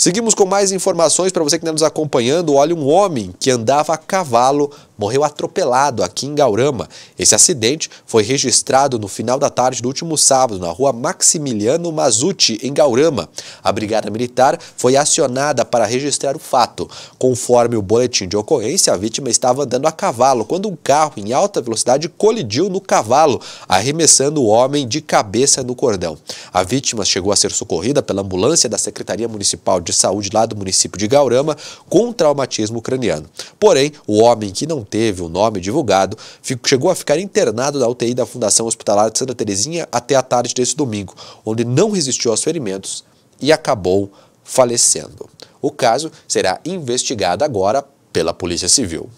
Seguimos com mais informações para você que está nos acompanhando. Olha, um homem que andava a cavalo morreu atropelado aqui em Gaurama. Esse acidente foi registrado no final da tarde do último sábado na rua Maximiliano Mazuti, em Gaurama. A Brigada Militar foi acionada para registrar o fato. Conforme o boletim de ocorrência, a vítima estava andando a cavalo quando um carro em alta velocidade colidiu no cavalo, arremessando o homem de cabeça no cordão. A vítima chegou a ser socorrida pela ambulância da Secretaria Municipal de de saúde lá do município de Gaurama com traumatismo craniano. Porém, o homem que não teve o nome divulgado chegou a ficar internado na UTI da Fundação Hospitalar de Santa Terezinha até a tarde desse domingo, onde não resistiu aos ferimentos e acabou falecendo. O caso será investigado agora pela Polícia Civil.